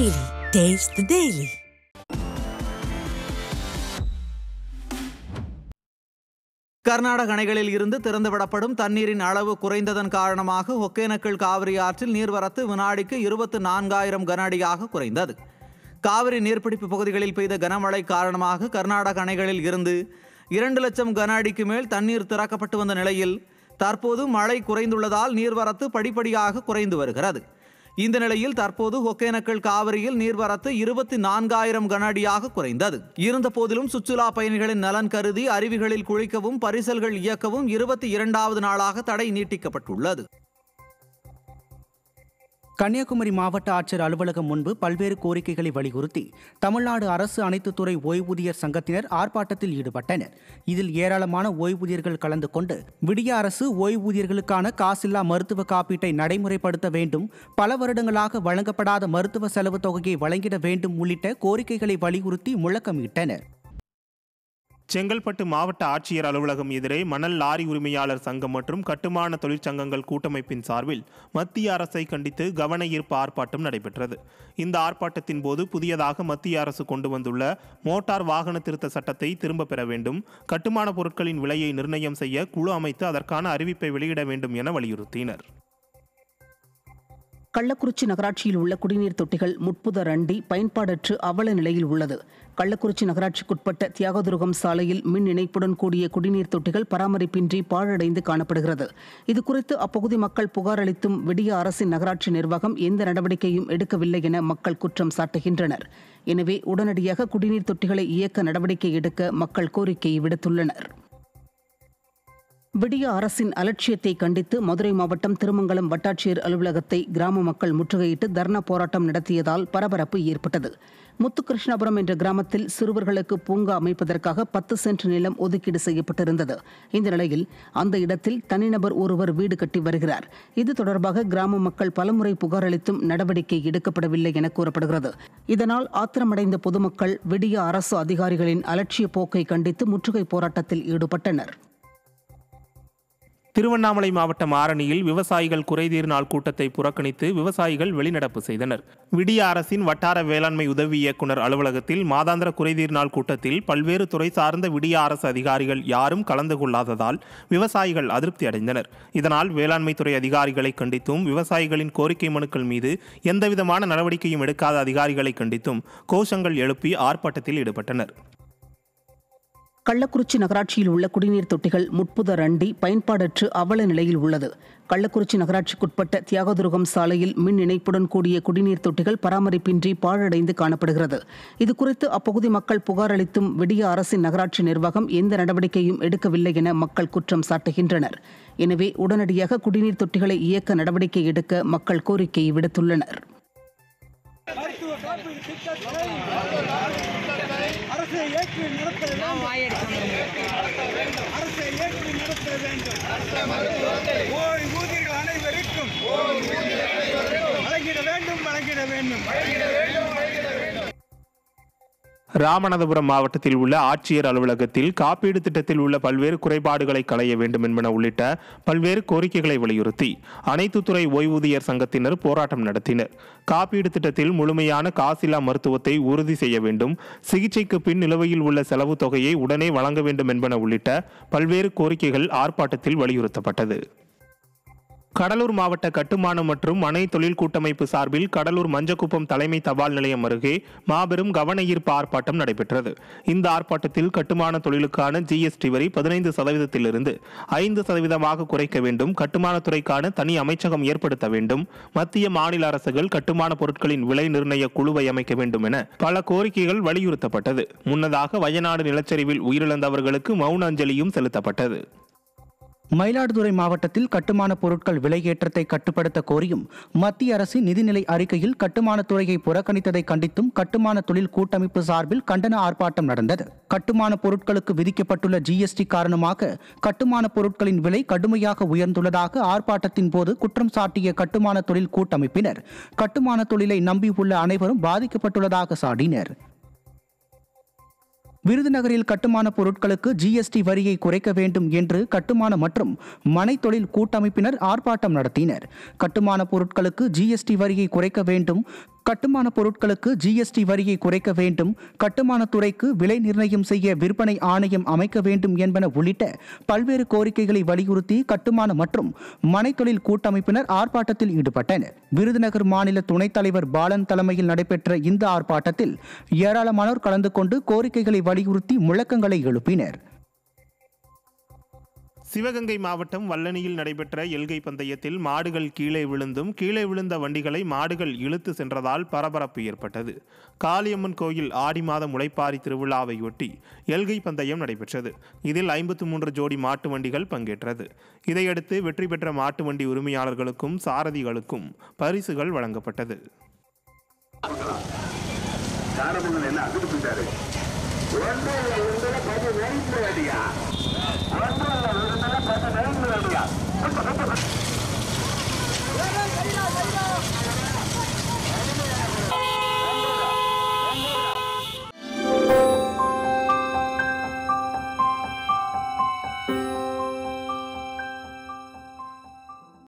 Daily. Dave's the Daily. Karnataka அணைகளில் இருந்து திறந்துவிடப்படும் தண்ணீரின் அளவு குறைந்ததன் காரணமாக ஒகேனக்கல் காவிரி ஆற்றில் நீர்வரத்து வினாடிக்கு இருபத்து நான்காயிரம் கன அடியாக குறைந்தது காவிரி நீர்பிடிப்பு பகுதிகளில் பெய்த கனமழை காரணமாக கர்நாடக அணைகளில் இருந்து இரண்டு லட்சம் கன அடிக்கு மேல் தண்ணீர் திறக்கப்பட்டு வந்த நிலையில் தற்போது மழை குறைந்துள்ளதால் நீர்வரத்து படிப்படியாக குறைந்து வருகிறது இந்த நிலையில் தற்போது ஒகேனக்கல் காவிரியில் நீர்வரத்து இருபத்தி நான்காயிரம் கன அடியாக குறைந்தது இருந்த போதிலும் சுற்றுலா பயணிகளின் நலன் கருதி அருவிகளில் குளிக்கவும் பரிசல்கள் இயக்கவும் இருபத்தி இரண்டாவது நாளாக தடை நீட்டிக்கப்பட்டுள்ளது கன்னியாகுமரி மாவட்ட ஆட்சியர் அலுவலகம் முன்பு பல்வேறு கோரிக்கைகளை வலியுறுத்தி தமிழ்நாடு அரசு அனைத்து துறை ஓய்வூதியர் சங்கத்தினர் ஆர்ப்பாட்டத்தில் ஈடுபட்டனர் இதில் ஏராளமான ஓய்வூதியர்கள் கலந்து கொண்டு விடிய அரசு ஓய்வூதியர்களுக்கான காசில்லா மருத்துவ காப்பீட்டை நடைமுறைப்படுத்த வேண்டும் பல வருடங்களாக வழங்கப்படாத மருத்துவ செலவு தொகையை வழங்கிட வேண்டும் உள்ளிட்ட கோரிக்கைகளை வலியுறுத்தி முழக்கமிட்டனர் செங்கல்பட்டு மாவட்ட ஆட்சியர் அலுவலகம் எதிரே மணல் லாரி உரிமையாளர் சங்கம் மற்றும் கட்டுமான தொழிற்சங்கங்கள் கூட்டமைப்பின் சார்பில் மத்திய அரசை கண்டித்து கவன ஈர்ப்பு ஆர்ப்பாட்டம் நடைபெற்றது இந்த ஆர்ப்பாட்டத்தின் போது புதியதாக மத்திய அரசு கொண்டு வந்துள்ள மோட்டார் வாகன திருத்த சட்டத்தை திரும்பப் பெற வேண்டும் கட்டுமான பொருட்களின் விலையை நிர்ணயம் செய்ய குழு அமைத்து அதற்கான அறிவிப்பை வெளியிட வேண்டும் என வலியுறுத்தினர் கள்ளக்குறிச்சி நகராட்சியில் உள்ள குடிநீர் தொட்டிகள் முட்புதர் அண்டி பயன்பாடற்று அவல நிலையில் உள்ளது கள்ளக்குறிச்சி நகராட்சிக்குட்பட்ட தியாகதுருகம் சாலையில் மின் இணைப்புடன் கூடிய குடிநீர் தொட்டிகள் பராமரிப்பின்றி பாழடைந்து காணப்படுகிறது இதுகுறித்து அப்பகுதி மக்கள் புகார் அளித்தும் விடிய அரசின் நகராட்சி நிர்வாகம் எந்த நடவடிக்கையும் எடுக்கவில்லை என மக்கள் குற்றம் சாட்டுகின்றனர் எனவே உடனடியாக குடிநீர் தொட்டிகளை இயக்க நடவடிக்கை எடுக்க மக்கள் கோரிக்கை விடுத்துள்ளனர் விடிய அரசின் அலட்சியத்தை கண்டித்து மதுரை மாவட்டம் திருமங்கலம் வட்டாட்சியர் அலுவலகத்தை கிராம மக்கள் முற்றுகையிட்டு தர்ணா போராட்டம் நடத்தியதால் பரபரப்பு ஏற்பட்டது முத்துகிருஷ்ணபுரம் என்ற கிராமத்தில் சிறுவர்களுக்கு பூங்கா அமைப்பதற்காக பத்து சென்ட் நிலம் ஒதுக்கீடு செய்யப்பட்டிருந்தது இந்த நிலையில் அந்த இடத்தில் தனிநபர் ஒருவர் வீடு கட்டி வருகிறார் இது தொடர்பாக கிராம மக்கள் பலமுறை புகார் அளித்தும் நடவடிக்கை எடுக்கப்படவில்லை என கூறப்படுகிறது இதனால் ஆத்திரமடைந்த பொதுமக்கள் விடிய அரசு அதிகாரிகளின் அலட்சிய போக்கை கண்டித்து முற்றுகை போராட்டத்தில் ஈடுபட்டனர் திருவண்ணாமலை மாவட்டம் ஆரணியில் விவசாயிகள் குறைதீர் நாள் கூட்டத்தை புறக்கணித்து விவசாயிகள் வெளிநடப்பு செய்தனர் விடிய அரசின் வட்டார வேளாண்மை உதவி இயக்குநர் அலுவலகத்தில் மாதாந்திர குறைதீர் நாள் கூட்டத்தில் பல்வேறு துறை சார்ந்த விடிய அரசு அதிகாரிகள் யாரும் கலந்து கொள்ளாததால் விவசாயிகள் அதிருப்தி அடைந்தனர் இதனால் வேளாண்மை துறை அதிகாரிகளை கண்டித்தும் விவசாயிகளின் கோரிக்கை மனுக்கள் மீது எந்தவிதமான நடவடிக்கையும் எடுக்காத அதிகாரிகளை கண்டித்தும் கோஷங்கள் எழுப்பி ஆர்ப்பாட்டத்தில் ஈடுபட்டனர் கள்ளக்குறிச்சி நகராட்சியில் உள்ள குடிநீர் தொட்டிகள் முட்புதர் அண்டி பயன்பாடற்று அவல நிலையில் உள்ளது கள்ளக்குறிச்சி நகராட்சிக்குட்பட்ட தியாகதுருகம் சாலையில் மின் இணைப்புடன் கூடிய குடிநீர் தொட்டிகள் பராமரிப்பின்றி பாழடைந்து காணப்படுகிறது இதுகுறித்து அப்பகுதி மக்கள் புகார் அளித்தும் விடிய அரசின் நகராட்சி நிர்வாகம் எந்த நடவடிக்கையும் எடுக்கவில்லை என மக்கள் குற்றம் சாட்டுகின்றனர் எனவே உடனடியாக குடிநீர் தொட்டிகளை இயக்க நடவடிக்கை எடுக்க மக்கள் கோரிக்கை விடுத்துள்ளனர் மருத்துவ காப்பீடு திட்டத்தை அரசை ஏற்று நடத்த வேண்டும் அரசை ஏற்று வேண்டும் ஓய்வூதியர்கள் அனைவருக்கும் வழங்கிட வேண்டும் வழங்கிட வேண்டும் ராமநாதபுரம் மாவட்டத்தில் உள்ள ஆட்சியர் அலுவலகத்தில் காப்பீடு திட்டத்தில் உள்ள பல்வேறு குறைபாடுகளை களைய வேண்டும் என்பன உள்ளிட்ட பல்வேறு கோரிக்கைகளை வலியுறுத்தி அனைத்து துறை ஓய்வூதியர் சங்கத்தினர் போராட்டம் நடத்தினர் காப்பீடு திட்டத்தில் முழுமையான காசில்லா மருத்துவத்தை உறுதி செய்ய வேண்டும் சிகிச்சைக்கு பின் நிலுவையில் உள்ள செலவு தொகையை உடனே வழங்க வேண்டும் என்பன உள்ளிட்ட பல்வேறு கோரிக்கைகள் ஆர்ப்பாட்டத்தில் வலியுறுத்தப்பட்டது கடலூர் மாவட்ட கட்டுமானம் மற்றும் அணை தொழில் கூட்டமைப்பு சார்பில் கடலூர் மஞ்சக்குப்பம் தலைமை தபால் நிலையம் அருகே மாபெரும் ஈர்ப்பு ஆர்ப்பாட்டம் நடைபெற்றது இந்த ஆர்ப்பாட்டத்தில் கட்டுமான தொழிலுக்கான ஜிஎஸ்டி வரி பதினைந்து சதவீதத்திலிருந்து ஐந்து சதவீதமாக குறைக்க வேண்டும் கட்டுமானத்துறைக்கான தனி அமைச்சகம் ஏற்படுத்த வேண்டும் மத்திய மாநில அரசுகள் கட்டுமான பொருட்களின் விலை நிர்ணய குழுவை அமைக்க வேண்டும் என பல கோரிக்கைகள் வலியுறுத்தப்பட்டது முன்னதாக வயநாடு நிலச்சரிவில் உயிரிழந்தவர்களுக்கு மௌன அஞ்சலியும் செலுத்தப்பட்டது மயிலாடுதுறை மாவட்டத்தில் கட்டுமான பொருட்கள் விலையேற்றத்தை கட்டுப்படுத்த கோரியும் மத்திய அரசின் நிதிநிலை அறிக்கையில் கட்டுமான துறையை புறக்கணித்ததை கண்டித்தும் கட்டுமான தொழில் கூட்டமைப்பு சார்பில் கண்டன ஆர்ப்பாட்டம் நடந்தது கட்டுமான பொருட்களுக்கு விதிக்கப்பட்டுள்ள ஜிஎஸ்டி காரணமாக கட்டுமான பொருட்களின் விலை கடுமையாக உயர்ந்துள்ளதாக ஆர்ப்பாட்டத்தின் போது குற்றம் சாட்டிய கட்டுமான தொழில் கூட்டமைப்பினர் கட்டுமான தொழிலை நம்பியுள்ள அனைவரும் பாதிக்கப்பட்டுள்ளதாக சாடினர் விருதுநகரில் கட்டுமான பொருட்களுக்கு ஜிஎஸ்டி வரியை குறைக்க வேண்டும் என்று கட்டுமான மற்றும் மனைத்தொழில் கூட்டமைப்பினர் ஆர்ப்பாட்டம் நடத்தினர் கட்டுமான பொருட்களுக்கு ஜிஎஸ்டி வரியை குறைக்க வேண்டும் கட்டுமான பொருட்களுக்கு ஜிஎஸ்டி வரியை குறைக்க வேண்டும் கட்டுமான துறைக்கு விலை நிர்ணயம் செய்ய விற்பனை ஆணையம் அமைக்க வேண்டும் என்பன உள்ளிட்ட பல்வேறு கோரிக்கைகளை வலியுறுத்தி கட்டுமான மற்றும் மனைத்தொழில் கூட்டமைப்பினர் ஆர்ப்பாட்டத்தில் ஈடுபட்டனர் விருதுநகர் மாநில துணைத் தலைவர் பாலன் தலைமையில் நடைபெற்ற இந்த ஆர்ப்பாட்டத்தில் ஏராளமானோர் கலந்து கொண்டு கோரிக்கைகளை வலியுறுத்தி முழக்கங்களை எழுப்பினர் சிவகங்கை மாவட்டம் வல்லணியில் நடைபெற்ற எல்கை பந்தயத்தில் மாடுகள் கீழே விழுந்தும் கீழே விழுந்த வண்டிகளை மாடுகள் இழுத்து சென்றதால் பரபரப்பு ஏற்பட்டது காளியம்மன் கோயில் ஆடி மாத முளைப்பாரி திருவிழாவையொட்டி எல்கை பந்தயம் நடைபெற்றது இதில் ஐம்பத்தி மூன்று ஜோடி மாட்டு வண்டிகள் பங்கேற்றது இதையடுத்து வெற்றி பெற்ற மாட்டு வண்டி உரிமையாளர்களுக்கும் சாரதிகளுக்கும் பரிசுகள் வழங்கப்பட்டது என்ன